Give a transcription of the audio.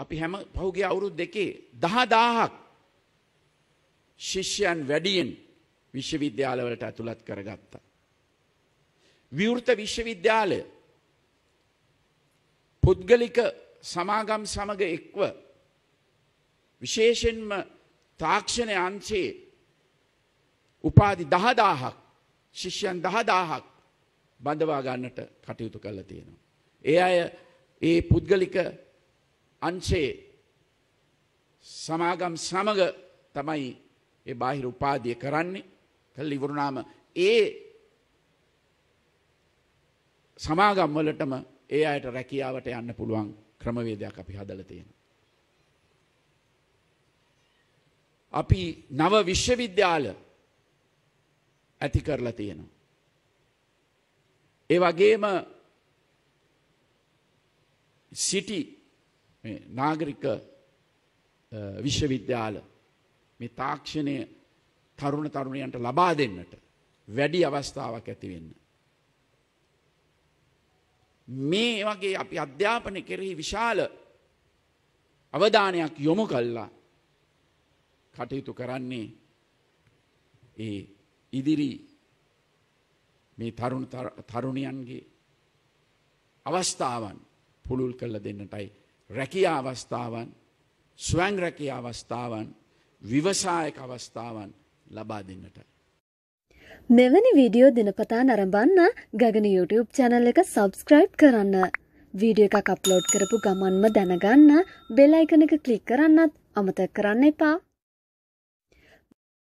අපි හැම පහුගේ අවුරුදු දෙකේ 10000ක් ශිෂ්‍යයන් වැඩියෙන් විශ්වවිද්‍යාලවලට ඇතුළත් කරගත්තා. විවෘත විශ්වවිද්‍යාලය පුද්ගලික සමාගම් සමග එක්ව විශේෂයෙන්ම තාක්ෂණය අංශයේ උපාධි 10000ක් ශිෂ්‍යයන් 10000ක් බඳවා ගන්නට කටයුතු කළා තියෙනවා. ඒ අය ඒ පුද්ගලික අංශේ සමාගම් සමග තමයි ඒ බාහිර උපාදිය කරන්නේ කල් ඉවරුණාම ඒ සමාගම් වලටම ඒ අයට රැකියාවට යන්න පුළුවන් ක්‍රමවේදයක් අපි හදලා තියෙනවා. අපි නව විශ්වවිද්‍යාල ඇති කරලා තියෙනවා. ඒ වගේම සිටි මේ නාගරික විශ්වවිද්‍යාල මේ තාක්ෂණය තරුණ තරුණයන්ට ලබා දෙන්නට වැඩි අවස්ථාවක් ඇතිවෙන්න. මේ වගේ අපි අධ්‍යාපනය කෙරෙහි විශාල අවධානයක් යොමු කල්ලා කටයුතු කරන්නේ ඒ ඉදිරි මේ තරුණ තරුණියන්ගේ අවස්ථාවන් පුළුල් කල්ල දෙන්නටයි රැකියා අවස්ථාවන් ස්වයං රැකියා අවස්ථාවන් විවසායක අවස්ථාවන් ලබා දෙන්නට. මෙවැනි වීඩියෝ දිනපතා නරඹන්න ගගන YouTube චැනල් එක සබස්ක්‍රයිබ් කරන්න. වීඩියෝ එකක් අප්ලෝඩ් කරපු ගමන්ම දැනගන්න බෙල් අයිකන එක ක්ලික් කරන්නත් අමතක කරන්න එපා.